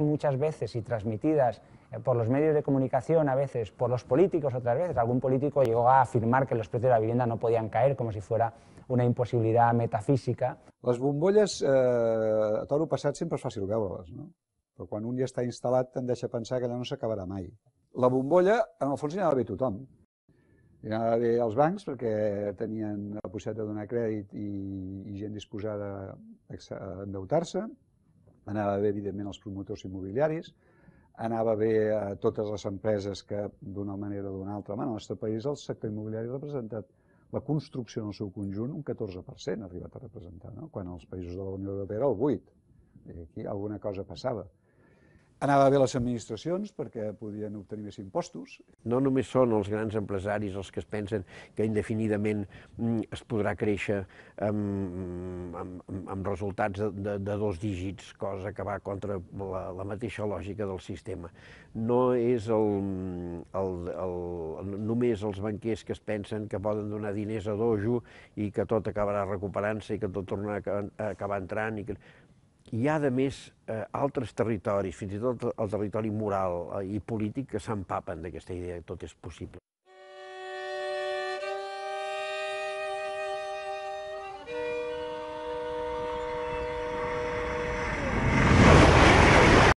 muchas veces y transmitidas eh, por los medios de comunicación, a veces por los políticos, otras veces. Algún político llegó a afirmar que los precios de la vivienda no podían caer como si fuera una imposibilidad metafísica. Les bombolles, eh, a toro passat, sempre és fàcil veure-les, no? Però quan un ja està instal·lat tendeix a pensar que allò no s'acabarà mai. La bombolla, en el fons, hi anava bé tothom. Hi anava bé els bancs perquè tenien la possibilitat de donar crèdit i, i gent disposada a endeutar-se, Anava bé, evidentment, els promotors immobiliaris, anava bé a totes les empreses que, d'una manera o d'una altra, en el nostre país el sector immobiliari ha representat la construcció en el seu conjunt un 14% ha arribat a representar, no? quan els països de la Unió Europea era el 8%. I aquí alguna cosa passava. Anava bé les administracions perquè podien obtenir més impostos. No només són els grans empresaris els que es pensen que indefinidament mm, es podrà créixer amb, amb, amb resultats de, de, de dos dígits, cosa que va contra la, la mateixa lògica del sistema. No és el, el, el, només els banquers que es pensen que poden donar diners a dojo i que tot acabarà recuperant-se i que tot tornarà a acabar entrant. I que hi ha, de més, eh, altres territoris, fins i tot el territori moral eh, i polític, que s'empapen d'aquesta idea que tot és possible.